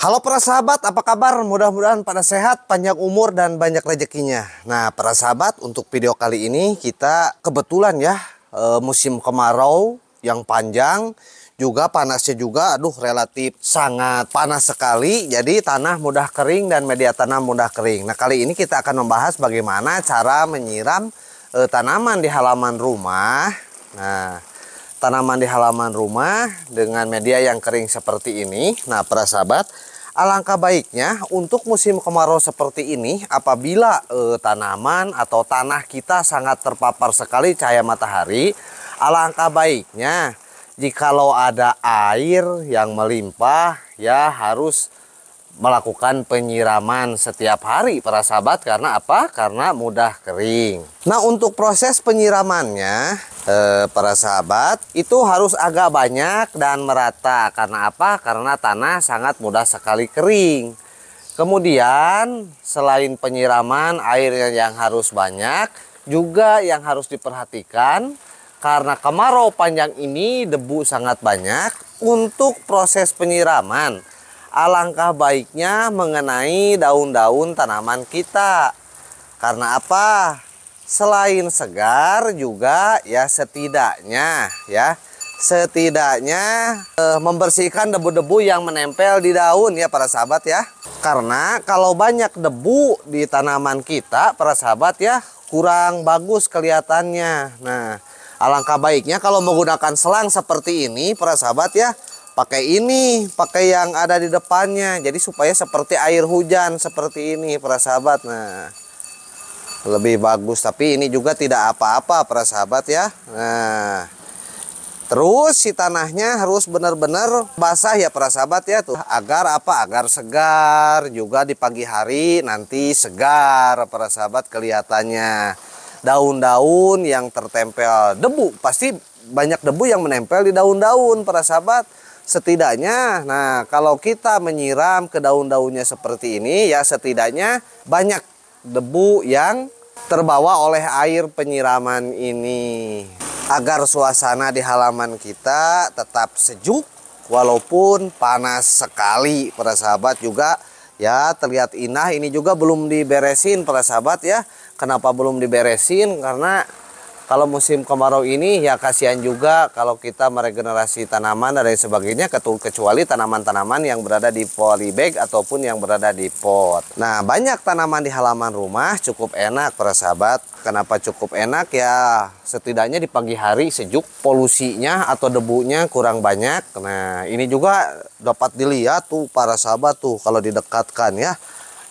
Halo para sahabat, apa kabar? Mudah-mudahan pada sehat, panjang umur, dan banyak rezekinya. Nah, para sahabat, untuk video kali ini kita kebetulan ya, eh, musim kemarau yang panjang, juga panasnya juga, aduh relatif sangat panas sekali, jadi tanah mudah kering dan media tanam mudah kering. Nah, kali ini kita akan membahas bagaimana cara menyiram e, tanaman di halaman rumah. Nah, tanaman di halaman rumah dengan media yang kering seperti ini. Nah, para sahabat, Alangkah baiknya untuk musim kemarau seperti ini apabila e, tanaman atau tanah kita sangat terpapar sekali cahaya matahari, alangkah baiknya jikalau ada air yang melimpah ya harus melakukan penyiraman setiap hari para sahabat karena apa? Karena mudah kering. Nah untuk proses penyiramannya eh, para sahabat itu harus agak banyak dan merata karena apa? Karena tanah sangat mudah sekali kering. Kemudian selain penyiraman air yang harus banyak juga yang harus diperhatikan karena kemarau panjang ini debu sangat banyak untuk proses penyiraman alangkah baiknya mengenai daun-daun tanaman kita. Karena apa? Selain segar juga ya setidaknya ya setidaknya eh, membersihkan debu-debu yang menempel di daun ya para sahabat ya. Karena kalau banyak debu di tanaman kita para sahabat ya kurang bagus kelihatannya. Nah, alangkah baiknya kalau menggunakan selang seperti ini para sahabat ya pakai ini, pakai yang ada di depannya. Jadi supaya seperti air hujan seperti ini para sahabat. Nah, lebih bagus tapi ini juga tidak apa-apa para sahabat ya. Nah, terus si tanahnya harus benar-benar basah ya para sahabat ya tuh. Agar apa? Agar segar juga di pagi hari nanti segar para sahabat kelihatannya. Daun-daun yang tertempel debu pasti banyak debu yang menempel di daun-daun para sahabat setidaknya nah kalau kita menyiram ke daun-daunnya seperti ini ya setidaknya banyak debu yang terbawa oleh air penyiraman ini agar suasana di halaman kita tetap sejuk walaupun panas sekali para sahabat juga ya terlihat indah ini juga belum diberesin para sahabat ya kenapa belum diberesin karena kalau musim kemarau ini ya kasihan juga kalau kita meregenerasi tanaman dan sebagainya kecuali tanaman-tanaman yang berada di polybag ataupun yang berada di pot. Nah, banyak tanaman di halaman rumah cukup enak para sahabat. Kenapa cukup enak ya? Setidaknya di pagi hari sejuk, polusinya atau debunya kurang banyak. Nah, ini juga dapat dilihat tuh para sahabat tuh kalau didekatkan ya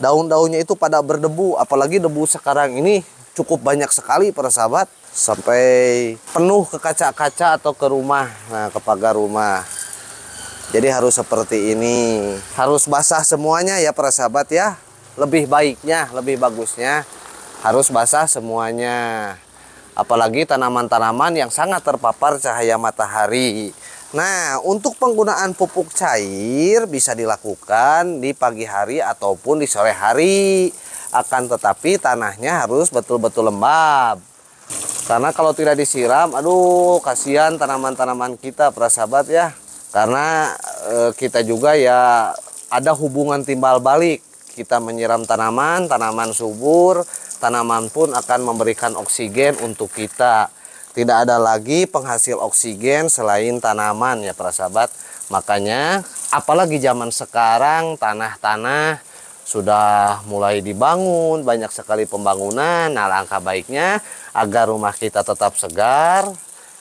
daun-daunnya itu pada berdebu apalagi debu sekarang ini cukup banyak sekali para sahabat sampai penuh ke kaca-kaca atau ke rumah nah ke pagar rumah jadi harus seperti ini harus basah semuanya ya para sahabat ya lebih baiknya lebih bagusnya harus basah semuanya apalagi tanaman-tanaman yang sangat terpapar cahaya matahari Nah, untuk penggunaan pupuk cair bisa dilakukan di pagi hari ataupun di sore hari. Akan tetapi tanahnya harus betul-betul lembab. Karena kalau tidak disiram, aduh kasihan tanaman-tanaman kita para sahabat ya. Karena e, kita juga ya ada hubungan timbal balik. Kita menyiram tanaman, tanaman subur, tanaman pun akan memberikan oksigen untuk kita. Tidak ada lagi penghasil oksigen selain tanaman ya para sahabat. Makanya apalagi zaman sekarang tanah-tanah sudah mulai dibangun, banyak sekali pembangunan. Nah, langkah baiknya agar rumah kita tetap segar,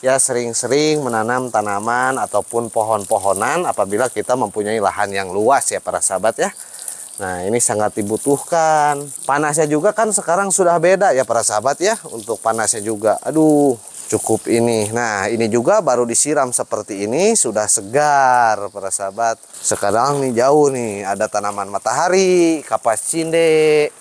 ya sering-sering menanam tanaman ataupun pohon-pohonan apabila kita mempunyai lahan yang luas ya para sahabat ya. Nah, ini sangat dibutuhkan. Panasnya juga kan sekarang sudah beda ya para sahabat ya untuk panasnya juga. Aduh, cukup ini nah ini juga baru disiram seperti ini sudah segar para sahabat sekarang nih jauh nih ada tanaman matahari kapas cinde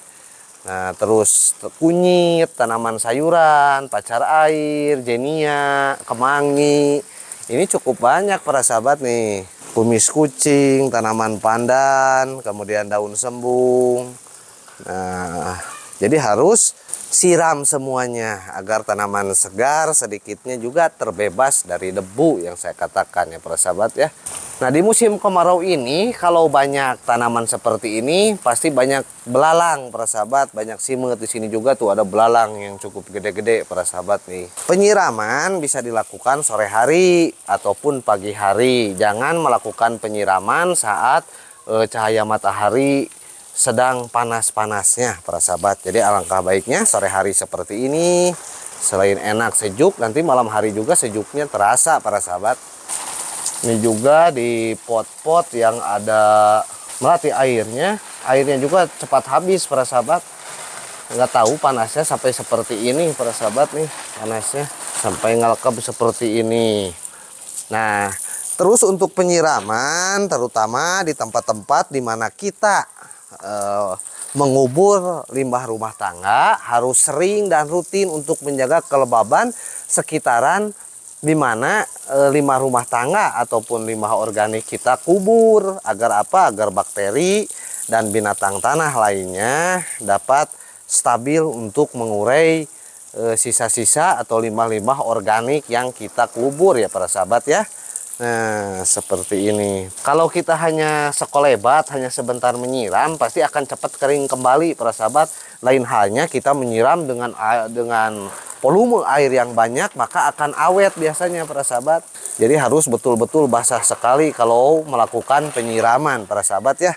nah terus kunyit tanaman sayuran pacar air jenia kemangi ini cukup banyak para sahabat nih kumis kucing tanaman pandan kemudian daun sembung nah jadi harus siram semuanya agar tanaman segar sedikitnya juga terbebas dari debu yang saya katakan ya para sahabat ya. Nah di musim kemarau ini kalau banyak tanaman seperti ini pasti banyak belalang para sahabat banyak simet di sini juga tuh ada belalang yang cukup gede-gede para sahabat nih. Penyiraman bisa dilakukan sore hari ataupun pagi hari jangan melakukan penyiraman saat e, cahaya matahari sedang panas-panasnya para sahabat. Jadi alangkah baiknya sore hari seperti ini selain enak sejuk nanti malam hari juga sejuknya terasa para sahabat. Ini juga di pot-pot yang ada melati airnya, airnya juga cepat habis para sahabat. Nggak tahu panasnya sampai seperti ini para sahabat nih panasnya sampai ngelekap seperti ini. Nah, terus untuk penyiraman terutama di tempat-tempat di mana kita Eh, mengubur limbah rumah tangga harus sering dan rutin untuk menjaga kelembaban sekitaran di mana e, limbah rumah tangga ataupun limbah organik kita kubur agar apa agar bakteri dan binatang tanah lainnya dapat stabil untuk mengurai eh, sisa-sisa e, atau limbah-limbah organik yang kita kubur ya para sahabat ya. Nah, seperti ini. Kalau kita hanya sekolebat, hanya sebentar menyiram, pasti akan cepat kering kembali, para sahabat. Lain halnya kita menyiram dengan dengan volume air yang banyak, maka akan awet biasanya, para sahabat. Jadi harus betul-betul basah sekali kalau melakukan penyiraman, para sahabat ya.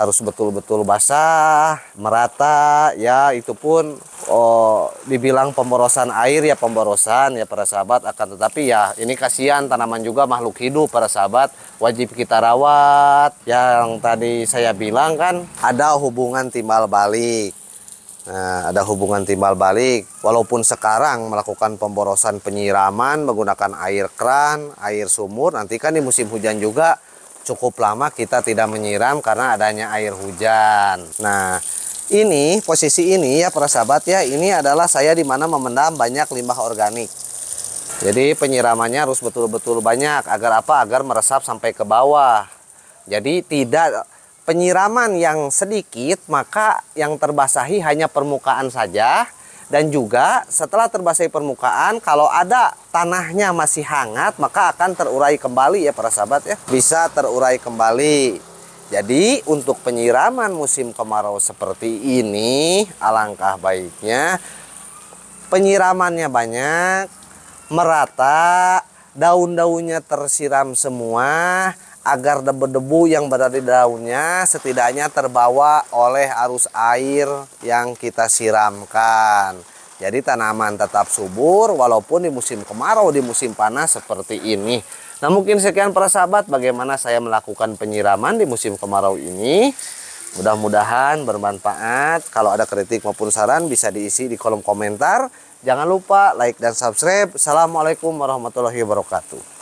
Harus betul-betul basah, merata, ya itu pun oh dibilang pemborosan air ya pemborosan ya para sahabat akan tetapi ya ini kasihan tanaman juga makhluk hidup para sahabat wajib kita rawat yang tadi saya bilang kan ada hubungan timbal balik Nah, ada hubungan timbal balik. Walaupun sekarang melakukan pemborosan penyiraman menggunakan air keran, air sumur, nanti kan di musim hujan juga cukup lama kita tidak menyiram karena adanya air hujan. Nah, ini posisi ini ya para sahabat ya ini adalah saya dimana memendam banyak limbah organik jadi penyiramannya harus betul-betul banyak agar apa agar meresap sampai ke bawah jadi tidak penyiraman yang sedikit maka yang terbasahi hanya permukaan saja dan juga setelah terbasahi permukaan kalau ada tanahnya masih hangat maka akan terurai kembali ya para sahabat ya bisa terurai kembali jadi untuk penyiraman musim kemarau seperti ini alangkah baiknya penyiramannya banyak, merata, daun-daunnya tersiram semua agar debu-debu yang berada di daunnya setidaknya terbawa oleh arus air yang kita siramkan. Jadi tanaman tetap subur walaupun di musim kemarau, di musim panas seperti ini. Nah mungkin sekian para sahabat bagaimana saya melakukan penyiraman di musim kemarau ini. Mudah-mudahan bermanfaat. Kalau ada kritik maupun saran bisa diisi di kolom komentar. Jangan lupa like dan subscribe. Assalamualaikum warahmatullahi wabarakatuh.